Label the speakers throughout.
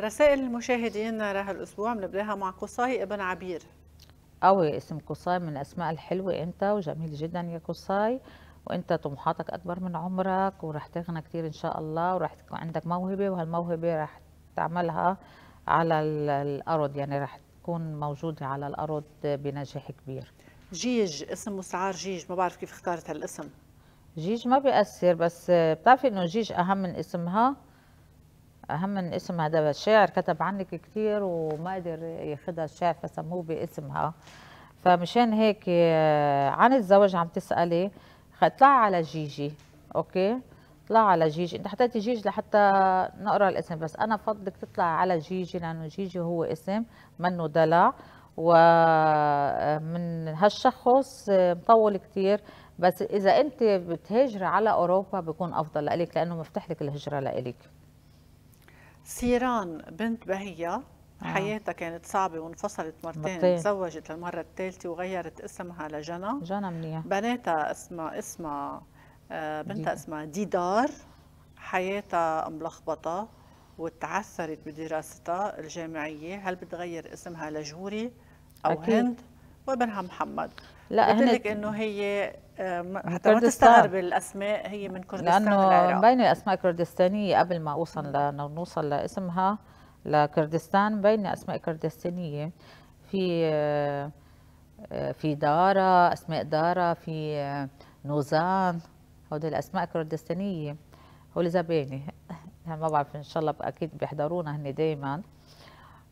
Speaker 1: رسائل المشاهدين الاسبوع بنبداها مع قصاي ابن عبير
Speaker 2: قوي اسم قصاي من الاسماء الحلوه انت وجميل جدا يا قصاي وانت طموحاتك اكبر من عمرك وراح تغنى كثير ان شاء الله وراح تكون عندك موهبه وهالموهبه راح تعملها على الارض يعني راح تكون موجوده على الارض بنجاح كبير
Speaker 1: جيج اسم مستعار جيج ما بعرف كيف اختارت هالاسم
Speaker 2: جيج ما بيأثر بس بتعرفي انه جيج اهم من اسمها أهم من اسم هذا الشاعر كتب عنك كثير وما قدر ياخذها الشاعر فسموه باسمها فمشان هيك آه، عن الزواج عم تسألي طلع على جيجي أوكي طلع على جيجي انت حطيتي جيجي لحتى نقرا الاسم بس انا بفضلك تطلع على جيجي لانه جيجي هو اسم منه دلع ومن آه، هالشخص آه، مطول كثير بس اذا انت بتهاجري على اوروبا بكون افضل لك لانه مفتح لك الهجره لإلك
Speaker 1: سيران بنت بهية آه. حياتها كانت صعبة وانفصلت مرتين بطير. تزوجت للمرة الثالثة وغيرت اسمها لجنى جنى منيح بناتها اسمها اسمها آه، بنتها اسمها ديدار حياتها ملخبطة وتعثرت بدراستها الجامعية هل بتغير اسمها لجوري أو أكيد. هند وابنها محمد لا قلت لك انه هي حتى ما تستغرب الاسماء هي من كردستان لانه
Speaker 2: بين اسماء كردستانيه قبل ما اوصل لنوصل نوصل لاسمها لكردستان بين اسماء كردستانيه في آه، في دارا اسماء دارا في آه، نوزان هودي الاسماء كردستانيه هول زباني ما بعرف ان شاء الله اكيد بيحضرونا هني دائما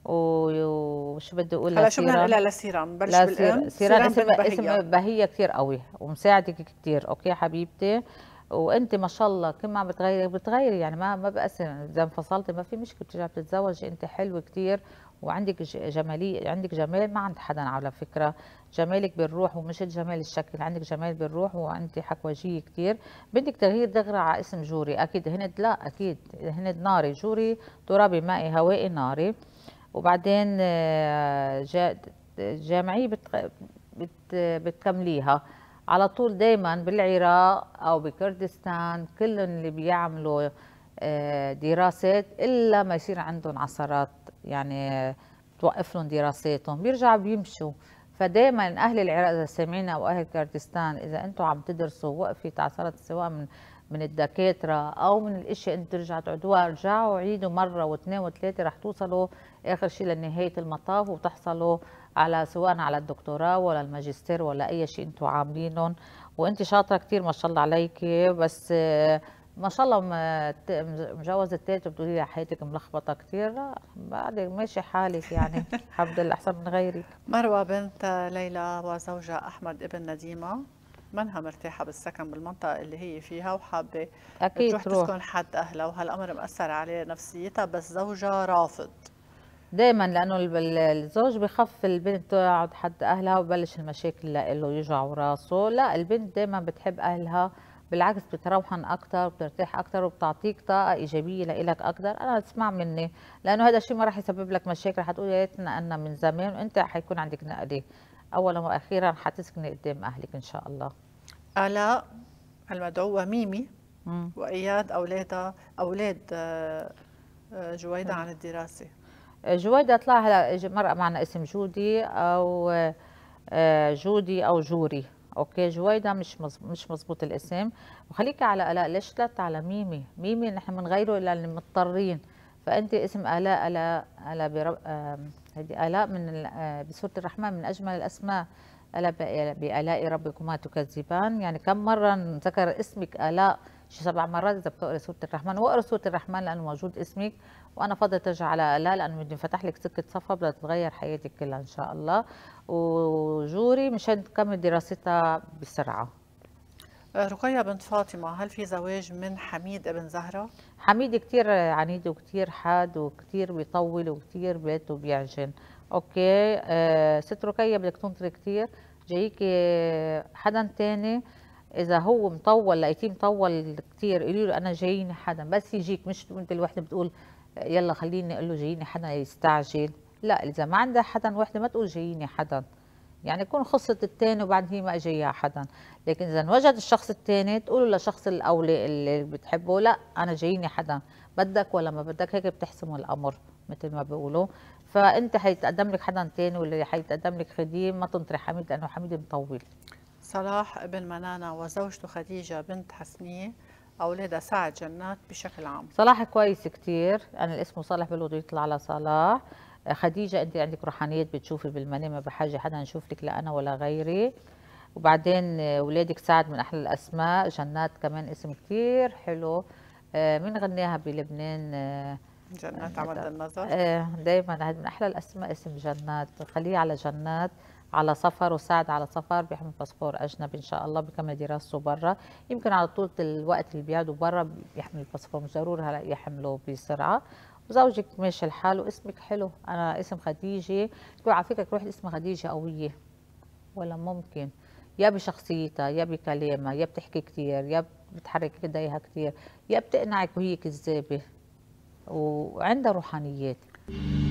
Speaker 2: وشو بدي اقول هلا شو بدنا نقول لسيران بلش بالام سيران اسم اسم بهيه كثير قوي ومساعدك كثير اوكي حبيبتي وانت ما شاء الله كل ما عم بتغيري بتغيري يعني ما ما بأثر اذا انفصلتي ما في مشكله بترجعي بتتزوجي انت حلوه كثير وعندك جمالية عندك جمال ما عند حدا على فكرة جمالك بالروح ومش الجمال الشكل عندك جمال بالروح وانت حكوجية كثير بدك تغيير دغرة على اسم جوري أكيد هند لا أكيد هند ناري جوري ترابي مائي هوائي ناري وبعدين آه، جامعيه بتكمليها على طول دائما بالعراق او بكردستان كل اللي بيعملوا آه، دراسات الا ما يصير عندهم عصارات يعني توقف لهم دراساتهم بيرجعوا بيمشوا فدائما اهل العراق اذا سمعنا او اهل كردستان اذا انتم عم تدرسوا وقفي تعثرت سواء من من الدكاتره او من الاشياء انتم ترجع تعدوها ارجعوا عيدوا مره واثنين وثلاثه رح توصلوا اخر شيء لنهايه المطاف وتحصلوا على سواء على الدكتوراه ولا الماجستير ولا اي شيء انتم عاملينهم وانت شاطره كثير ما شاء الله عليكي بس ما شاء الله مجوز التالت بتقولي لي حياتك ملخبطه كثير لا بعد ماشي حالك يعني الحمد لله احسن من غيري مروه بنت
Speaker 1: ليلى وزوجها احمد ابن نديمه منها مرتاحة بالسكن بالمنطقة اللي هي فيها وحابة أكيد تروح, تروح تسكن حد أهلها وهالأمر مأثر على نفسيتها بس زوجها رافض
Speaker 2: دائما لانه الزوج بخف البنت تقعد حد اهلها وبلش المشاكل له يجع راسه لا البنت دائما بتحب اهلها بالعكس بتروحن اكثر وبترتاح اكثر وبتعطيك طاقه ايجابيه لإلك اكثر انا اسمع مني لانه هذا الشيء ما راح يسبب لك مشاكل حتقول يا ريتنا انا من زمان وانت حيكون عندك نقله اولا واخيرا حتسكني قدام اهلك ان شاء الله
Speaker 1: الاء المدعوه ميمي واياد اولادها اولاد آه، آه، جويده عن
Speaker 2: الدراسه آه، جويده طلع هلا مرأة معنا اسم جودي او جودي او جوري اوكي جويدا مش مزب... مش مزبوط الاسم وخليكي على الاء ليش طلعت على ميمي ميمي نحن بنغيره للمضطرين فانت اسم الاء الاء الاء برب... هذه الاء من آه، بسوره الرحمن من اجمل الاسماء الاء يعني بالاء ربكما تكذبان يعني كم مره ذكر اسمك الاء شي سبع مرات اذا بتقري سوره الرحمن واقرا سوره الرحمن لانه موجود اسمك وانا فاضل ترجع على لا لانه بدي فتح لك سكه صفا بدها تتغير حياتك كلها ان شاء الله وجوري مشان تكمل دراستها بسرعه
Speaker 1: آه، رقية بنت فاطمة هل في زواج من حميد ابن زهرة؟
Speaker 2: حميد كتير عنيد وكتير حاد وكتير بيطول وكتير بيته بيعجن اوكي آه ست رقية بدك تنطري كتير جايكي آه، حدا تاني اذا هو مطول لقيتيه مطول كثير قولي له انا جاييني حدا بس يجيك مش انت الوحده بتقول يلا خليني اقول له جاييني حدا يستعجل لا اذا ما عندها حدا وحده ما تقول جاييني حدا يعني يكون خصت الثاني وبعد هي ما اجيها حدا لكن اذا وجد الشخص الثاني تقولوا للشخص الاولي اللي بتحبه لا انا جاييني حدا بدك ولا ما بدك هيك بتحسموا الامر مثل ما بيقولوا فانت حيتقدم لك حدا ثاني واللي حيتقدم لك خديم ما تنطري حميد لانه حميد مطول
Speaker 1: صلاح ابن منانا وزوجته خديجة بنت حسنية أولادها سعد جنات بشكل عام
Speaker 2: صلاح كويس كتير أنا الاسم صالح بالوضع يطلع على صلاح خديجة أنت عندك روحانيات بتشوفي بالمنام ما بحاجة حدا يشوف لك لا أنا ولا غيري وبعدين ولادك سعد من أحلى الأسماء جنات كمان اسم كتير حلو آه، من غنيها بلبنان آه،
Speaker 1: جنات آه، عمد النظر
Speaker 2: دايما من احلى الاسماء اسم جنات خليه على جنات على سفر وساعد على سفر بيحمل باسبور اجنبي ان شاء الله بكمل دراسته برا يمكن على طول الوقت اللي بيقعدوا برا بيحمل الباسبور مش ضروري هلا يحمله بسرعه وزوجك ماشي الحال واسمك حلو انا اسم خديجه على فكره روح اسم خديجه قويه ولا ممكن يا بشخصيتها يا بكلامها يا بتحكي كثير يا بتحرك ايديها كثير يا بتقنعك وهي كذابه وعندها روحانيات